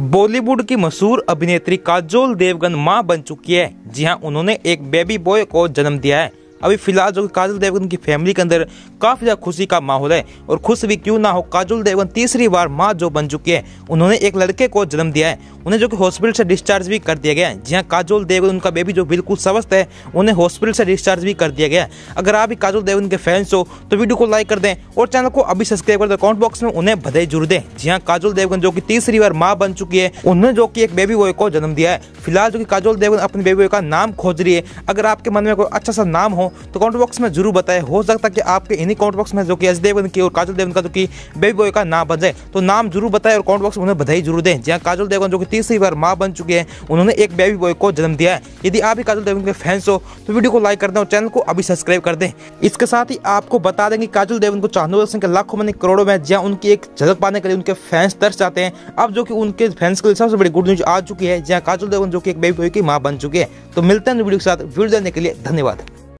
बॉलीवुड की मशहूर अभिनेत्री काजोल देवगन मां बन चुकी है जी हां उन्होंने एक बेबी बॉय को जन्म दिया है अभी फिलहाल जो काजल देवगन की फैमिली के अंदर काफी ज्यादा खुशी का माहौल है और खुश भी क्यों ना हो काजल देवगन तीसरी बार माँ जो बन चुकी है उन्होंने एक लड़के को जन्म दिया है उन्हें जो कि हॉस्पिटल से डिस्चार्ज भी कर दिया गया है जहाँ काजल देवगन उनका बेबी जो बिल्कुल स्वस्थ है उन्हें हॉस्पिटल से डिस्चार्ज भी कर दिया गया अगर आप भी काजल देवगन के फैंस हो तो वीडियो को लाइक कर दें और चैनल को अभी सब्सक्राइब कर दे कॉमेंट बॉक्स में उन्हें बधाई जरूर दें जी हाँ देवगन जो की तीसरी बार माँ बन चुकी है उन्होंने जो की एक बेबी बॉय को जन्म दिया है फिलहाल जो की काजल देवगन अपने बेबी बॉय का नाम खोज रही है अगर आपके मन में कोई अच्छा सा नाम हो हो तो कॉमेंट बॉक्स में जरूर बताएं हो सकता है कि आपके इन्हीं कॉमेंट बॉक्स में जो कि अजय देवगन की और काजल देवगन का जो कि बेबी बॉय का नाम बन जाए तो नाम जरूर बताएं और कॉमेंट बॉक्स में उन्हें बधाई जरूर दें जहाँ काजल देवगन जो कि तीसरी बार माँ बन चुके हैं उन्होंने एक बेबी बॉय को जन्म दिया है यदि आप भी काजल देवगन के फैंस हो तो वीडियो को लाइक कर दें और चैनल को अभी सब्सक्राइब कर दें इसके साथ ही आपको बता दें कि काजल देवगन को चांदोल दर्शन के लाखों मनी करोड़ों में जहाँ उनकी एक झलक पाने के लिए उनके फैंस तरस जाते हैं अब जो कि उनके फैंस के लिए सबसे बड़ी गुड न्यूज आ चुकी है जहाँ काजल देवगन जो कि एक बेबी बॉय की माँ बन चुके हैं तो मिलते हैं वीडियो के साथ वीडियो देने के लिए धन्यवाद